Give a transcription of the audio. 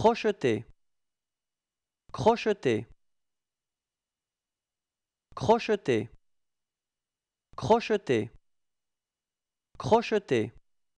crocheter crocheter crocheter crocheter crocheter